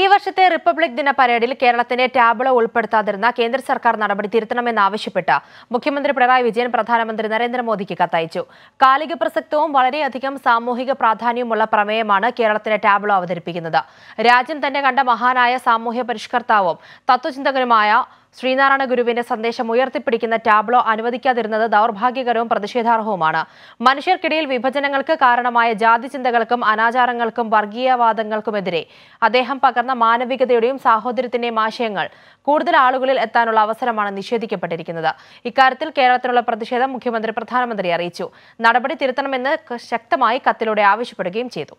ഈ വർഷത്തെ റിപ്പബ്ലിക് ദിന പരേഡിൽ കേരളത്തിന്റെ ടാബ്ലോ ഉൾപ്പെടുത്താതിരുന്ന കേന്ദ്ര സർക്കാർ നടപടി തിരുത്തണമെന്നാവശ്യപ്പെട്ട് മുഖ്യമന്ത്രി പിണറായി വിജയൻ പ്രധാനമന്ത്രി നരേന്ദ്രമോദിക്ക് കത്തയച്ചു കാലിക പ്രസക്തവും വളരെയധികം സാമൂഹിക പ്രാധാന്യവുമുള്ള പ്രമേയമാണ് കേരളത്തിന്റെ ടാബ്ലോ അവതരിപ്പിക്കുന്നത് രാജ്യം തന്നെ കണ്ട മഹാനായ സാമൂഹ്യ പരിഷ്കർത്താവും തത്വചിന്തകനുമായ ശ്രീനാരായണ ഗുരുവിന്റെ സന്ദേശം ഉയർത്തിപ്പിടിക്കുന്ന ടാബ്ലോ അനുവദിക്കാതിരുന്നത് ദൗർഭാഗ്യകരവും പ്രതിഷേധാർഹവുമാണ് മനുഷ്യർക്കിടയിൽ വിഭജനങ്ങൾക്ക് കാരണമായ ജാതി ചിന്തകൾക്കും അനാചാരങ്ങൾക്കും വർഗീയവാദങ്ങൾക്കുമെതിരെ അദ്ദേഹം പകർന്ന മാനവികതയുടെയും സാഹോദര്യത്തിന്റെയും ആശയങ്ങൾ കൂടുതൽ ആളുകളിൽ എത്താനുള്ള അവസരമാണ് നിഷേധിക്കപ്പെട്ടിരിക്കുന്നത് ഇക്കാര്യത്തിൽ കേരളത്തിനുള്ള പ്രതിഷേധം മുഖ്യമന്ത്രി പ്രധാനമന്ത്രി അറിയിച്ചു നടപടി തിരുത്തണമെന്ന് ശക്തമായി കത്തിലൂടെ ആവശ്യപ്പെടുകയും ചെയ്തു